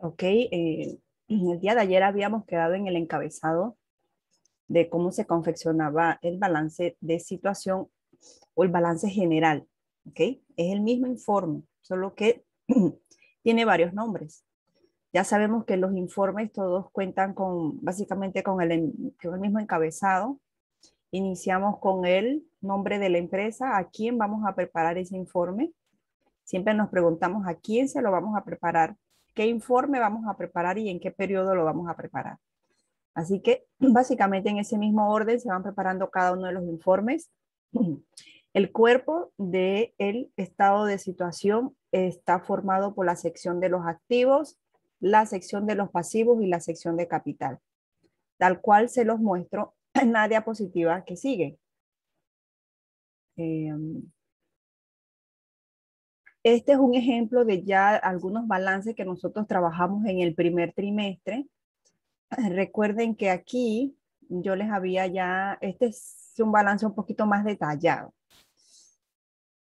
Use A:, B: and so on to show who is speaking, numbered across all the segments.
A: Ok, eh, el día de ayer habíamos quedado en el encabezado de cómo se confeccionaba el balance de situación o el balance general. ¿ok? Es el mismo informe, solo que tiene varios nombres. Ya sabemos que los informes todos cuentan con, básicamente con el mismo encabezado. Iniciamos con el nombre de la empresa, a quién vamos a preparar ese informe. Siempre nos preguntamos a quién se lo vamos a preparar qué informe vamos a preparar y en qué periodo lo vamos a preparar. Así que básicamente en ese mismo orden se van preparando cada uno de los informes. El cuerpo del el estado de situación está formado por la sección de los activos, la sección de los pasivos y la sección de capital, tal cual se los muestro en la diapositiva que sigue. Em, este es un ejemplo de ya algunos balances que nosotros trabajamos en el primer trimestre. Eh, recuerden que aquí yo les había ya, este es un balance un poquito más detallado.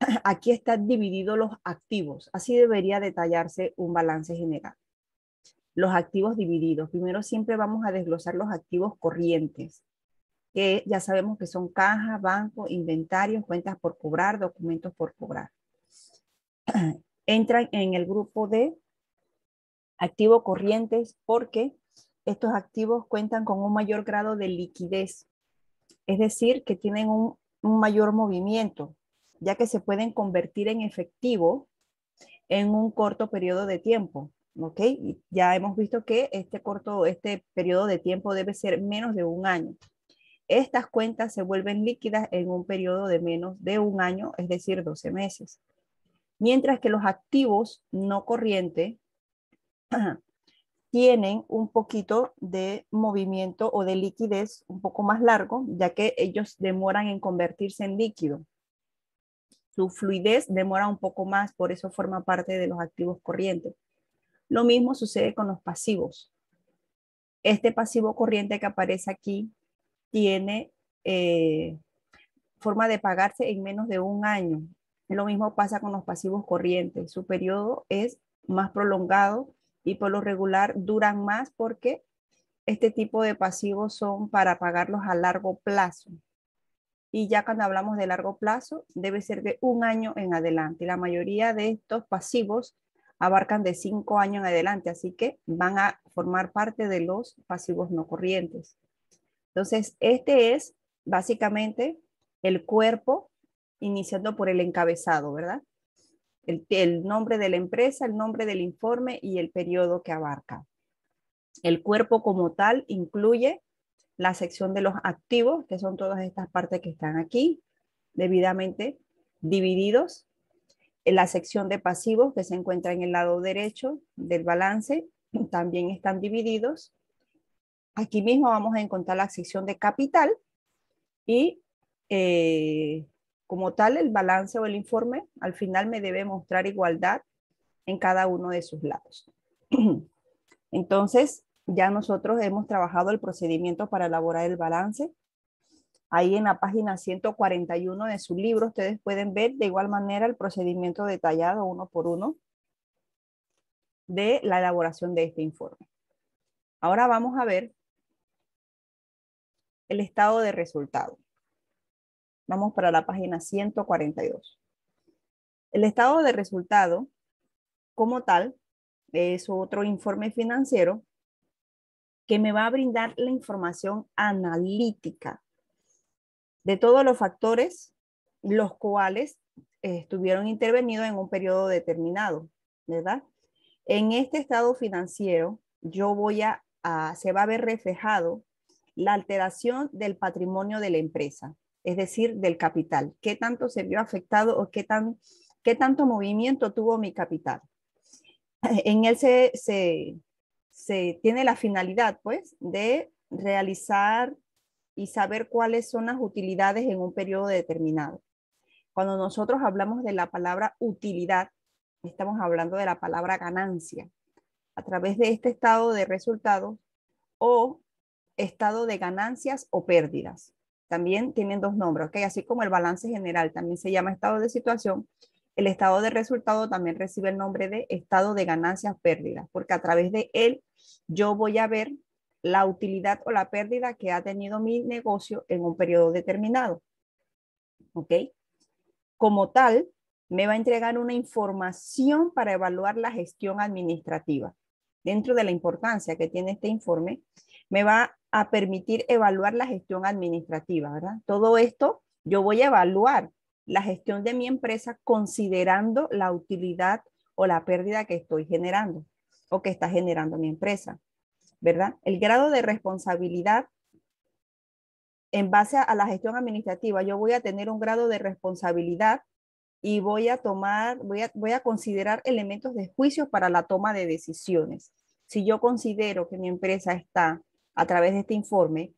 A: Aquí están divididos los activos. Así debería detallarse un balance general. Los activos divididos. Primero siempre vamos a desglosar los activos corrientes que ya sabemos que son caja, banco, inventarios, cuentas por cobrar, documentos por cobrar entran en el grupo de activos corrientes porque estos activos cuentan con un mayor grado de liquidez, es decir, que tienen un, mayor movimiento, ya que se pueden convertir en efectivo en un corto periodo de tiempo. ¿ok? Ya hemos visto que este corto, este periodo de tiempo debe ser menos de un año. Estas cuentas se vuelven líquidas en un periodo de menos de un año, es decir, 12 meses mientras que los activos no corriente tienen un poquito de movimiento o de liquidez un poco más largo, ya que ellos demoran en convertirse en líquido. Su fluidez demora un poco más, por eso forma parte de los activos corrientes. Lo mismo sucede con los pasivos. Este pasivo corriente que aparece aquí tiene eh, forma de pagarse en menos de un año. Lo mismo pasa con los pasivos corrientes. Su periodo es más prolongado y por lo regular duran más porque este tipo de pasivos son para pagarlos a largo plazo. Y ya cuando hablamos de largo plazo, debe ser de un año en adelante. La mayoría de estos pasivos abarcan de cinco años en adelante, así que van a formar parte de los pasivos no corrientes. Entonces, este es básicamente el cuerpo iniciando por el encabezado, ¿verdad? El, nombre de la empresa, el nombre del informe y el periodo que abarca. El cuerpo como tal incluye la sección de los activos, que son todas estas partes que están aquí, debidamente divididos. la sección de pasivos, que se encuentra en el lado derecho del balance, también están divididos. Aquí mismo vamos a encontrar la sección de capital y eh, como tal, el balance o el informe al final me debe mostrar igualdad en cada uno de sus lados. Entonces, ya nosotros hemos trabajado el procedimiento para elaborar el balance. Ahí en la página 141 de su libro ustedes pueden ver de igual manera el procedimiento detallado uno por uno de la elaboración de este informe. Ahora vamos a ver el estado de resultados. Vamos para la página 142. El estado de resultado, como tal, es otro informe financiero que me va a brindar la información analítica de todos los factores los cuales estuvieron intervenidos en un periodo determinado, ¿verdad? En este estado financiero, yo voy a, se va a ver reflejado la alteración del patrimonio de la empresa es decir, del capital. ¿Qué tanto se vio afectado o qué, tanto movimiento tuvo mi capital? En él se, tiene la finalidad, pues, de realizar y saber cuáles son las utilidades en un periodo determinado. Cuando nosotros hablamos de la palabra utilidad, estamos hablando de la palabra ganancia. A través de este estado de resultados o estado de ganancias o pérdidas también tienen dos nombres, que Así como el balance general también se llama estado de situación, el estado de resultado también recibe el nombre de estado de ganancias pérdidas, porque a través de él yo voy a ver la utilidad o la pérdida que ha tenido mi negocio en un periodo determinado, ¿ok? Como tal, me va a entregar una información para evaluar la gestión administrativa. Dentro de la importancia que tiene este informe me va a permitir evaluar la gestión administrativa, ¿verdad? Todo esto yo voy a evaluar la gestión de mi empresa considerando la utilidad o la pérdida que estoy generando o que está generando mi empresa, ¿verdad? El grado de responsabilidad en base a la gestión administrativa, yo voy a tener un grado de responsabilidad y voy a tomar, voy a, voy a considerar elementos de juicio para la toma de decisiones. Si yo considero que mi empresa está a través de este informe,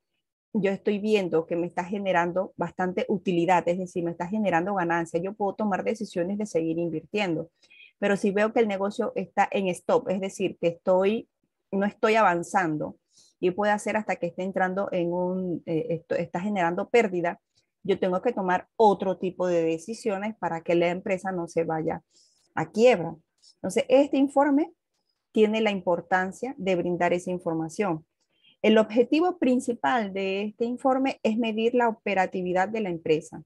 A: yo estoy viendo que me está generando bastante utilidad, es decir, me está generando ganancia. Yo puedo tomar decisiones de seguir invirtiendo, pero si veo que el negocio está en stop, es decir, que estoy, no estoy avanzando y puede hacer hasta que esté entrando en un, eh, esto, está generando pérdida, yo tengo que tomar otro tipo de decisiones para que la empresa no se vaya a quiebra. Entonces, este informe tiene la importancia de brindar esa información el objetivo principal de este informe es medir la operatividad de la empresa,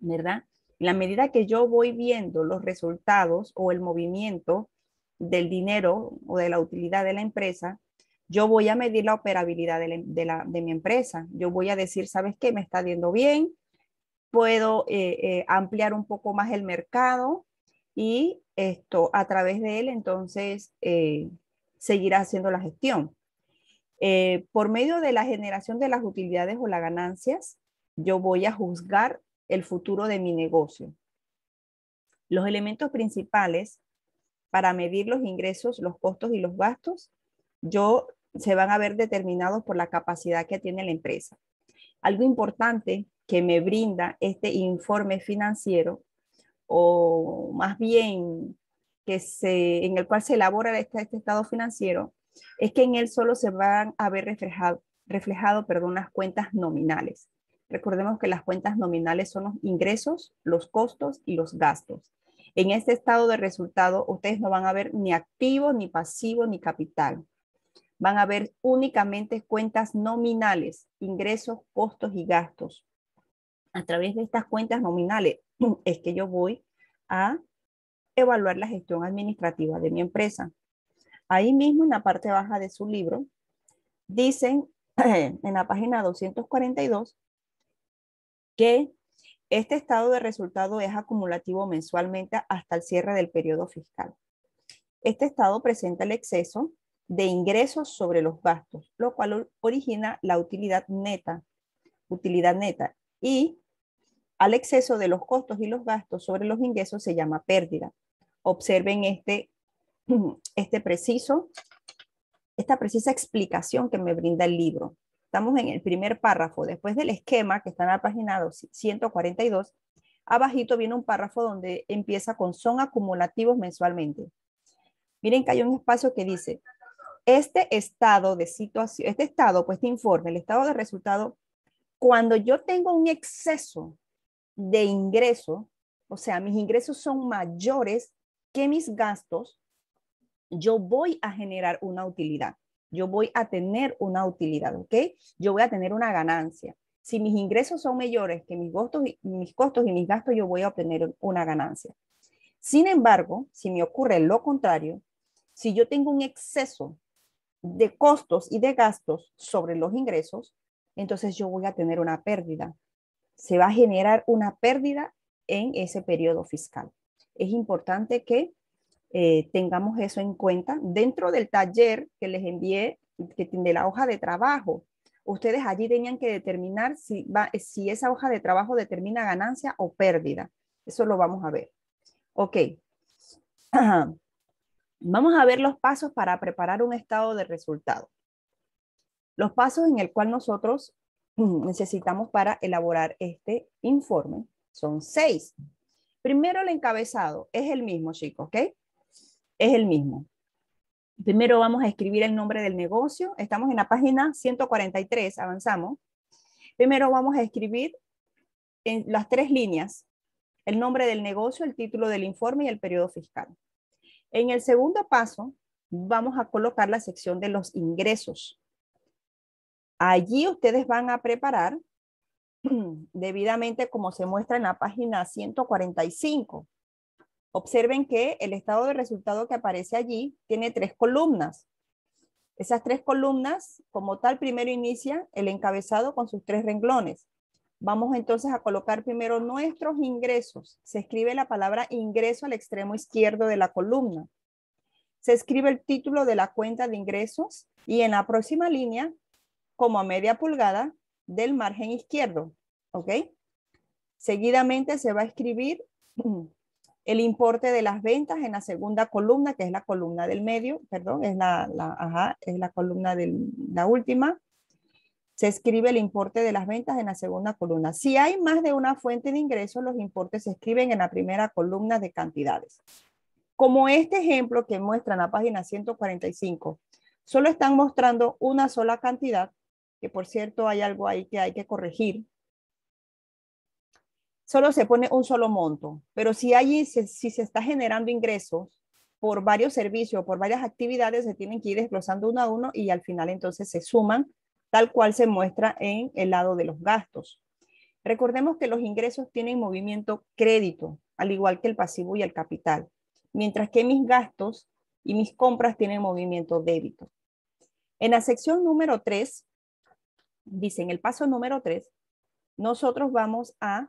A: ¿verdad? la medida que yo voy viendo los resultados o el movimiento del dinero o de la utilidad de la empresa, yo voy a medir la operabilidad de, mi empresa. Yo voy a decir, ¿sabes qué? Me está yendo bien, puedo eh, eh, ampliar un poco más el mercado y esto a través de él entonces eh, seguirá haciendo la gestión. Eh, por medio de la generación de las utilidades o las ganancias, yo voy a juzgar el futuro de mi negocio. Los elementos principales para medir los ingresos, los costos y los gastos, yo se van a ver determinados por la capacidad que tiene la empresa. Algo importante que me brinda este informe financiero, o más bien que en el cual se elabora este, este estado financiero, es que en él solo se van a ver reflejado, reflejado las cuentas nominales. Recordemos que las cuentas nominales son los ingresos, los costos y los gastos. En este estado de resultado, ustedes no van a ver ni activo, ni pasivo, ni capital. Van a ver únicamente cuentas nominales, ingresos, costos y gastos. A través de estas cuentas nominales es que yo voy a evaluar la gestión administrativa de mi empresa. Ahí mismo en la parte baja de su libro, dicen en la página 242 que este estado de resultado es acumulativo mensualmente hasta el cierre del periodo fiscal. Este estado presenta el exceso de ingresos sobre los gastos, lo cual origina la utilidad neta, utilidad neta, y al exceso de los costos y los gastos sobre los ingresos se llama pérdida. Observen este este preciso, esta precisa explicación que me brinda el libro. Estamos en el primer párrafo, después del esquema que está en la página 142, abajito viene un párrafo donde empieza con son acumulativos mensualmente. Miren que hay un espacio que dice, este estado de situación, este estado, pues este informe, el estado de resultado, cuando yo tengo un exceso de ingreso, o sea, mis ingresos son mayores que mis gastos, yo voy a generar una utilidad, yo voy a tener una utilidad, ¿ok? Yo voy a tener una ganancia. Si mis ingresos son mayores que mis costos, mis costos y mis gastos, yo voy a obtener una ganancia. Sin embargo, si me ocurre lo contrario, si yo tengo un exceso de costos y de gastos sobre los ingresos, entonces yo voy a tener una pérdida. Se va a generar una pérdida en ese periodo fiscal. Es importante que eh, tengamos eso en cuenta. Dentro del taller que les envié, que tiene la hoja de trabajo, ustedes allí tenían que determinar si, va, si esa hoja de trabajo determina ganancia o pérdida. Eso lo vamos a ver. Ok. Vamos a ver los pasos para preparar un estado de resultado. Los pasos en el cual nosotros necesitamos para elaborar este informe son seis. Primero el encabezado es el mismo, chicos, ¿ok? es el mismo. Primero vamos a escribir el nombre del negocio. Estamos en la página 143, avanzamos. Primero vamos a escribir en las tres líneas el nombre del negocio, el título del informe y el periodo fiscal. En el segundo paso, vamos a colocar la sección de los ingresos. Allí ustedes van a preparar debidamente como se muestra en la página 145. Observen que el estado de resultado que aparece allí tiene tres columnas. Esas tres columnas, como tal, primero inicia el encabezado con sus tres renglones. Vamos entonces a colocar primero nuestros ingresos. Se escribe la palabra ingreso al extremo izquierdo de la columna. Se escribe el título de la cuenta de ingresos y en la próxima línea, como a media pulgada, del margen izquierdo. ¿Ok? Seguidamente se va a escribir el importe de las ventas en la segunda columna, que es la columna del medio, perdón, es la, la columna de la última, se escribe el importe de las ventas en la segunda columna. Si hay más de una fuente de ingresos, los importes se escriben en la primera columna de cantidades. Como este ejemplo que muestra en la página 145, solo están mostrando una sola cantidad, que por cierto hay algo ahí que hay que corregir, solo se pone un solo monto, pero si, hay, si, se está generando ingresos por varios servicios, por varias actividades, se tienen que ir desglosando uno a uno y al final entonces se suman tal cual se muestra en el lado de los gastos. Recordemos que los ingresos tienen movimiento crédito, al igual que el pasivo y el capital, mientras que mis gastos y mis compras tienen movimiento débito. En la sección número 3, dice en el paso número 3, nosotros vamos a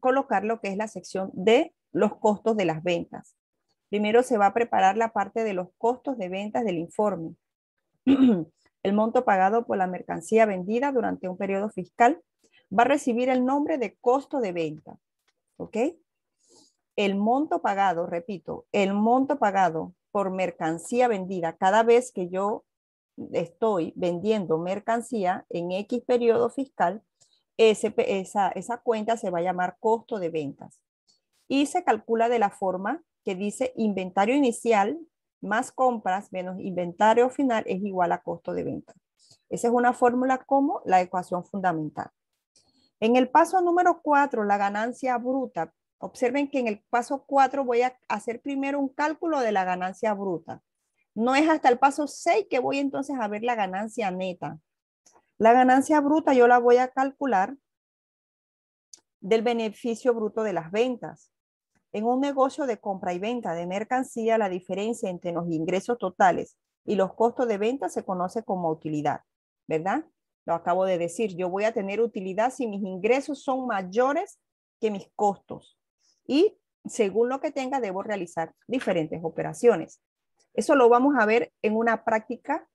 A: colocar lo que es la sección de los costos de las ventas. Primero se va a preparar la parte de los costos de ventas del informe, el monto pagado por la mercancía vendida durante un periodo fiscal va a recibir el nombre de costo de venta, ¿ok? El monto pagado, repito, el monto pagado por mercancía vendida cada vez que yo estoy vendiendo mercancía en X periodo fiscal esa, cuenta se va a llamar costo de ventas. Y se calcula de la forma que dice inventario inicial más compras menos inventario final es igual a costo de ventas. Esa es una fórmula como la ecuación fundamental. En el paso número 4, la ganancia bruta. Observen que en el paso 4 voy a hacer primero un cálculo de la ganancia bruta. No es hasta el paso 6 que voy entonces a ver la ganancia neta. La ganancia bruta yo la voy a calcular del beneficio bruto de las ventas. En un negocio de compra y venta de mercancía, la diferencia entre los ingresos totales y los costos de venta se conoce como utilidad, ¿verdad? Lo acabo de decir, yo voy a tener utilidad si mis ingresos son mayores que mis costos. Y según lo que tenga, debo realizar diferentes operaciones. Eso lo vamos a ver en una práctica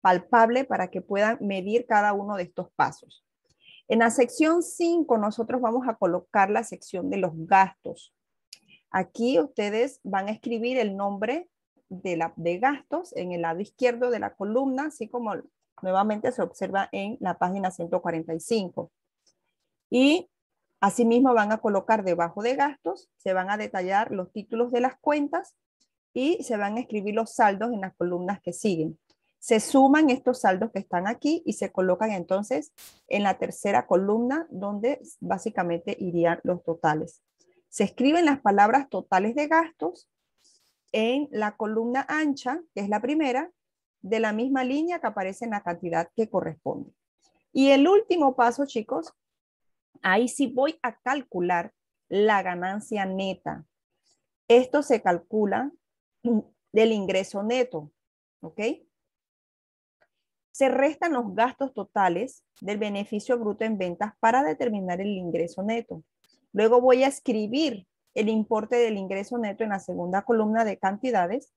A: palpable para que puedan medir cada uno de estos pasos. En la sección 5 nosotros vamos a colocar la sección de los gastos. Aquí ustedes van a escribir el nombre de, la, gastos en el lado izquierdo de la columna, así como nuevamente se observa en la página 145. Y asimismo van a colocar debajo de gastos, se van a detallar los títulos de las cuentas y se van a escribir los saldos en las columnas que siguen. Se suman estos saldos que están aquí y se colocan entonces en la tercera columna donde básicamente irían los totales. Se escriben las palabras totales de gastos en la columna ancha, que es la primera, de la misma línea que aparece en la cantidad que corresponde. Y el último paso, chicos, ahí sí voy a calcular la ganancia neta. Esto se calcula del ingreso neto, ¿ok? se restan los gastos totales del beneficio bruto en ventas para determinar el ingreso neto. Luego voy a escribir el importe del ingreso neto en la segunda columna de cantidades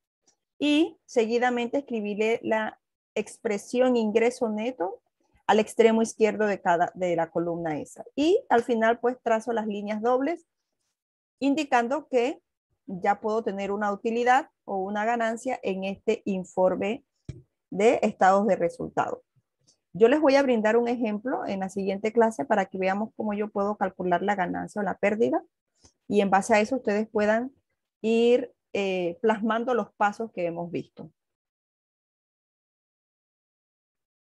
A: y seguidamente escribiré la expresión ingreso neto al extremo izquierdo de, cada, de la columna esa. Y al final pues trazo las líneas dobles indicando que ya puedo tener una utilidad o una ganancia en este informe de estados de resultado. Yo les voy a brindar un ejemplo en la siguiente clase para que veamos cómo yo puedo calcular la ganancia o la pérdida y en base a eso ustedes puedan ir eh, plasmando los pasos que hemos visto.